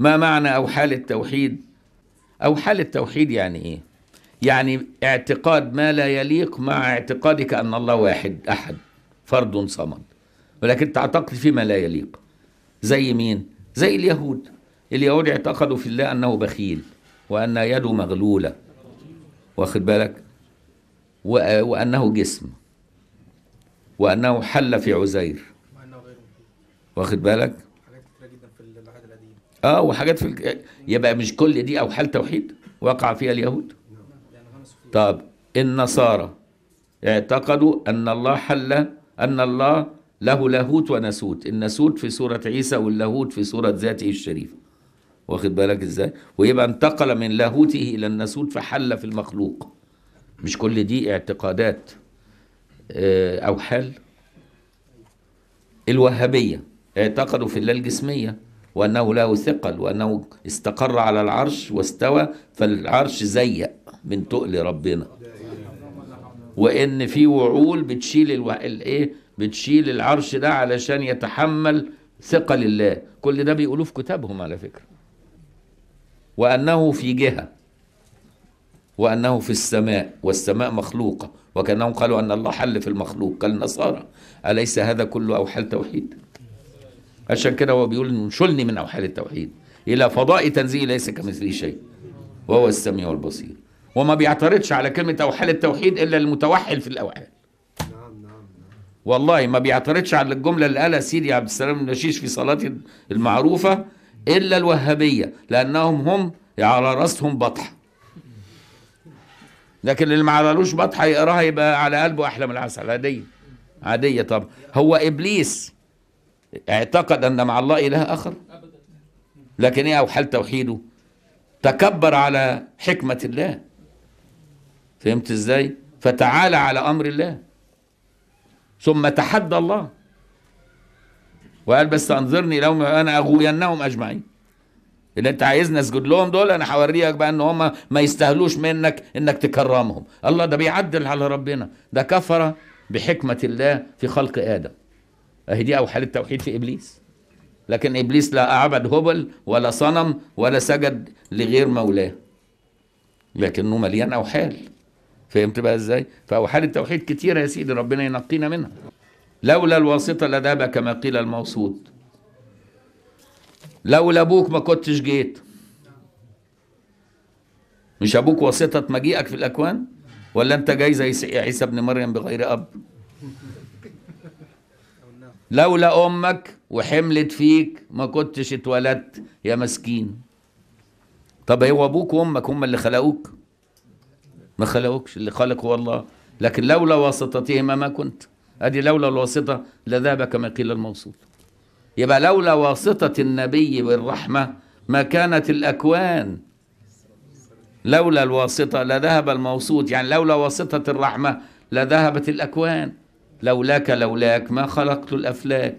ما معنى أو حال التوحيد أو حال التوحيد يعني إيه يعني اعتقاد ما لا يليق مع اعتقادك أن الله واحد أحد فرد صمد ولكن تعتقد فيما لا يليق زي مين زي اليهود اليهود اعتقدوا في الله أنه بخيل وأن يده مغلولة واخد بالك وأنه جسم وأنه حل في عزير واخد بالك اه وحاجات في يبقى مش كل دي او حال توحيد وقع فيها اليهود طب النصارى اعتقدوا ان الله حل ان الله له لاهوت ونسوت الناسوت في سوره عيسى واللاهوت في سوره ذاته الشريفه واخد بالك ازاي ويبقى انتقل من لاهوته الى الناسوت فحل في المخلوق مش كل دي اعتقادات آه، او حل الوهابيه اعتقدوا في الله الجسميه وأنه له ثقل وأنه استقر على العرش واستوى فالعرش زيق من تقل ربنا وإن في وعول بتشيل الإيه بتشيل العرش ده علشان يتحمل ثقل الله كل ده بيقولوه في كتابهم على فكرة وأنه في جهة وأنه في السماء والسماء مخلوقة وكأنهم قالوا أن الله حل في المخلوق كالنصارى أليس هذا كله أوحال توحيد؟ عشان كده هو بيقول انشلني من اوحال التوحيد الى فضاء تنزيه ليس كمثله شيء وهو السميع البصير وما بيعترضش على كلمه اوحال التوحيد الا المتوحل في الاوحال والله ما بيعترضش على الجمله اللي قالها سيدي عبد السلام النشيش في صلاته المعروفه الا الوهابيه لانهم هم على راسهم بطحه لكن اللي ما عملوش بطحه يقراها يبقى على قلبه احلى من العسل عاديه عاديه طب هو ابليس اعتقد أن مع الله إله آخر لكن إيه أو حال توحيده تكبر على حكمة الله فهمت إزاي فتعالى على أمر الله ثم تحدى الله وقال بس انظرني لو انا اغوينهم اجمعين اللي انت عايزني اسجد لهم دول انا هوريك بقى ان هم ما يستاهلوش منك انك تكرمهم الله ده بيعدل على ربنا ده كفر بحكمه الله في خلق ادم اهي دي او التوحيد في ابليس لكن ابليس لا اعبد هبل ولا صنم ولا سجد لغير مولاه لكنه مليان اوحال فهمت بقى ازاي فاوحال التوحيد كتيره يا سيدي ربنا ينقينا منها لولا الواسطه لذهب كما قيل الموصود لولا ابوك ما كنتش جيت مش ابوك واسطه مجيئك في الاكوان ولا انت جاي زي عيسى ابن مريم بغير اب لولا امك وحملت فيك ما كنتش اتولدت يا مسكين طب هو ابوك وامك هم اللي خلقوك ما خلقوكش اللي خلق هو الله لكن لولا واسطتهما ما كنت ادي لولا الواسطه لذهب كما قيل الموصول يبقى لولا واسطه النبي بالرحمه ما كانت الاكوان لولا الواسطه لذهب الموصود يعني لولا واسطه الرحمه لذهبت الاكوان لولاك لولاك ما خلقت الأفلاك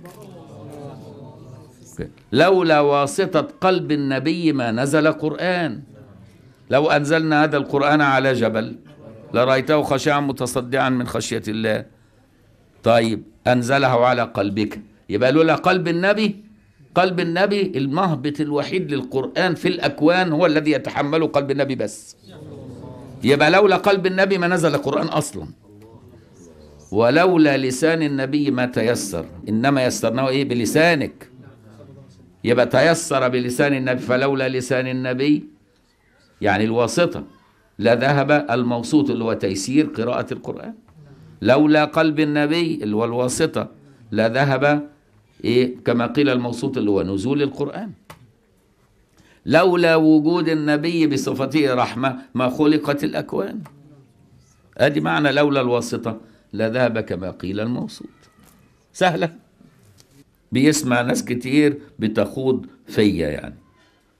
لولا واسطة قلب النبي ما نزل قرآن لو أنزلنا هذا القرآن على جبل لرأيته خشعا متصدعا من خشية الله طيب أنزله على قلبك يبقى لولا قلب النبي قلب النبي المهبط الوحيد للقرآن في الأكوان هو الذي يتحمله قلب النبي بس يبقى لولا قلب النبي ما نزل القرآن أصلاً ولولا لسان النبي ما تيسر إنما يسرناه إيه بلسانك يبقى تيسر بلسان النبي فلولا لسان النبي يعني الواسطة لذهب الموسوط اللي هو تيسير قراءة القرآن لولا قلب النبي اللي هو الواسطة لذهب إيه كما قيل الموسوط اللي هو نزول القرآن لولا وجود النبي بصفته رحمة ما خلقت الأكوان أدي معنى لولا الواسطة لذاب كما قيل الموصود سهلة بيسمع ناس كتير بتخوض فيا يعني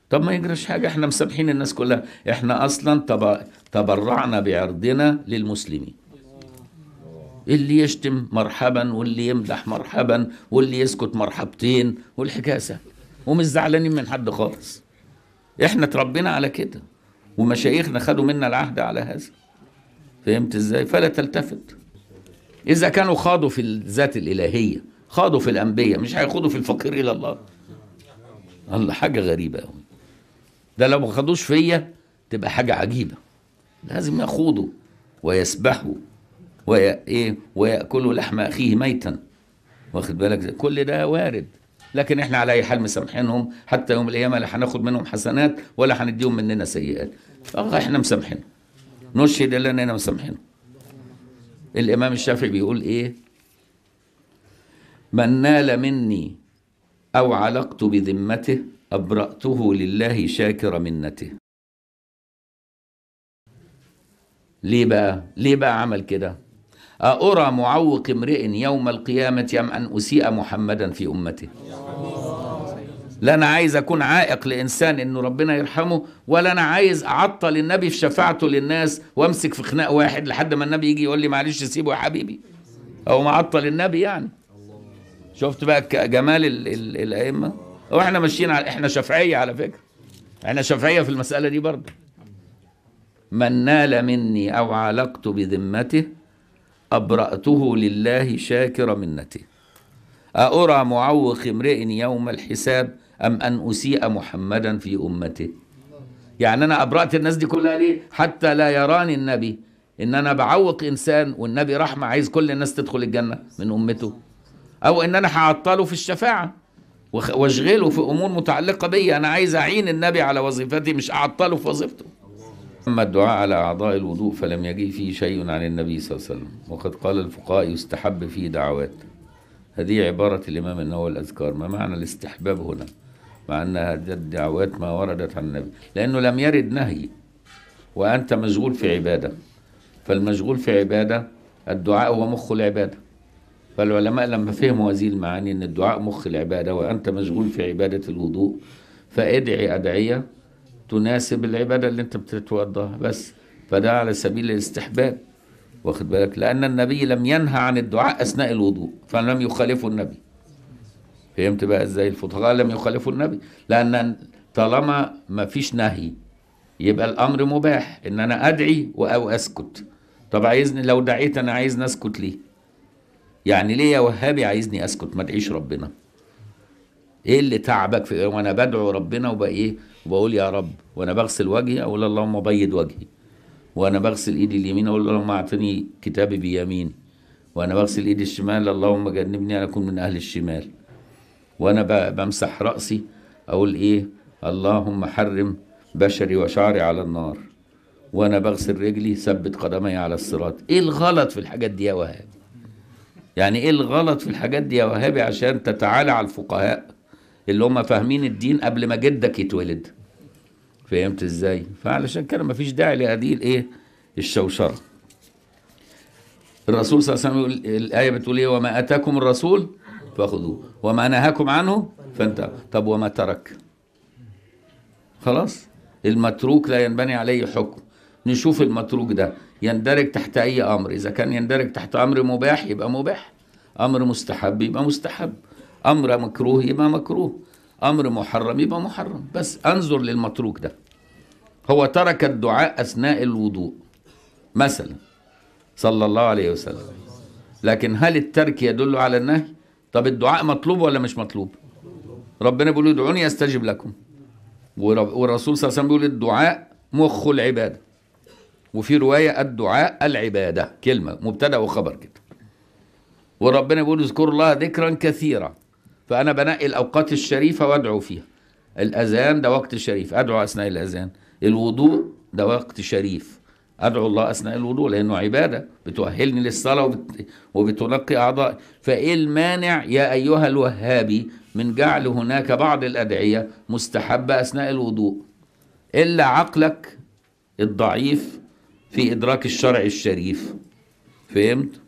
طب ما يجريش حاجة احنا مسامحين الناس كلها احنا اصلا تبرعنا بعرضنا للمسلمين اللي يشتم مرحبا واللي يمدح مرحبا واللي يسكت مرحبتين والحكاية سهلة ومش زعلانين من حد خالص احنا اتربينا على كده ومشايخنا خدوا منا العهد على هذا فهمت ازاي فلا تلتفت إذا كانوا خاضوا في الذات الإلهية خاضوا في الأنبياء مش هيخوضوا في الفقير إلى الله الله حاجة غريبة أوي ده لو ما خدوش فيا تبقى حاجة عجيبة لازم يخوضوا ويسبحوا ويا ايه ويأكلوا لحم أخيه ميتا واخد بالك كل ده وارد لكن احنا على اي حال مسامحينهم حتى يوم القيامه لا هناخد منهم حسنات ولا هنديهم مننا سيئات فاحنا مسامحينهم نشهد لنا اننا مسامحينهم الإمام الشافعي بيقول إيه من نال مني أو علقت بذمته أبرأته لله شاكر منته ليه بقى ليه بقى عمل كده أأرى معوق امرئ يوم القيامة أم أن أسيء محمدا في أمته لا انا عايز اكون عائق لانسان انه ربنا يرحمه ولا انا عايز اعطل النبي في شفاعته للناس وامسك في خناق واحد لحد ما النبي يجي يقول لي معلش سيبه يا حبيبي او معطل النبي يعني شفت بقى جمال الائمه واحنا ماشيين على احنا شافعيه على فكره احنا شافعيه في المساله دي برضه من نال مني او عالقت بذمته ابراته لله شاكر منته أأرى معوق امرئ يوم الحساب أم أن أسيء محمدا في أمته يعني أنا أبرأت الناس دي كلها ليه حتى لا يراني النبي إن أنا بعوق إنسان والنبي رحمة عايز كل الناس تدخل الجنة من أمته أو إن أنا هعطله في الشفاعة واشغله في أمور متعلقة بي أنا عايز أعين النبي على وظيفتي مش أعطله في وظيفته أما الدعاء على أعضاء الوضوء فلم يجي فيه شيء عن النبي صلى الله عليه وسلم وقد قال الفقهاء يستحب فيه دعوات هذه عبارة الإمام النووي الأذكار ما معنى الاستحباب هنا؟ مع أنها دعوات ما وردت عن النبي لأنه لم يرد نهي وأنت مشغول في عبادة فالمشغول في عبادة الدعاء هو مخ العبادة فالعلماء لما فهموا هذه المعاني أن الدعاء مخ العبادة وأنت مشغول في عبادة الوضوء فادعي أدعية تناسب العبادة اللي أنت بتتوضاها بس فده على سبيل الاستحباب واخد بالك لأن النبي لم ينهى عن الدعاء أثناء الوضوء فلم يخالفه النبي فهمت بقى ازاي الفقهاء لم يخالفوا النبي لان طالما ما فيش نهي يبقى الامر مباح ان انا ادعي او اسكت طب عايزني لو دعيت انا عايزني اسكت ليه يعني ليه يا وهابي عايزني اسكت ما ادعيش ربنا ايه اللي تعبك في إيه؟ وانا بدعو ربنا وبقى ايه وبقول يا رب وانا بغسل وجهي اقول اللهم بيض وجهي وانا بغسل ايدي اليمين اقول اللهم اعطني كتابي بيميني وانا بغسل ايدي الشمال اللهم جنبني انا اكون من اهل الشمال وانا بمسح راسي اقول ايه اللهم حرم بشري وشعري على النار وانا بغسل رجلي ثبت قدمي على الصراط ايه الغلط في الحاجات دي يا وهاب يعني ايه الغلط في الحاجات دي يا وهابي عشان تتعالى على الفقهاء اللي هم فاهمين الدين قبل ما جدك يتولد فهمت ازاي فعلشان كده مفيش داعي لهذه الايه الشوشره الرسول صلى الله عليه وسلم الايه بتقول ايه وما اتاكم الرسول فخذوه وما نهاكم عنه فانتهوا طب وما ترك خلاص المتروك لا ينبني عليه حكم نشوف المتروك ده يندرج تحت اي امر اذا كان يندرج تحت امر مباح يبقى مباح امر مستحب يبقى مستحب امر مكروه يبقى مكروه امر محرم يبقى محرم بس انظر للمتروك ده هو ترك الدعاء اثناء الوضوء مثلا صلى الله عليه وسلم لكن هل الترك يدل على النهي طب الدعاء مطلوب ولا مش مطلوب ربنا بيقول ادعوني استجب لكم والرسول صلى الله عليه وسلم بيقول الدعاء مخ العباده وفي روايه الدعاء العباده كلمه مبتدا وخبر كده وربنا بيقول اذكروا الله ذكرا كثيرا فانا بنقي الاوقات الشريفه وادعو فيها الاذان ده وقت شريف ادعو اثناء الاذان الوضوء ده وقت شريف أدعو الله أثناء الوضوء لأنه عبادة بتؤهلني للصلاة وبت... وبتنقي أعضائي فإيه المانع يا أيها الوهابي من جعل هناك بعض الأدعية مستحبة أثناء الوضوء إلا عقلك الضعيف في إدراك الشرع الشريف فهمت؟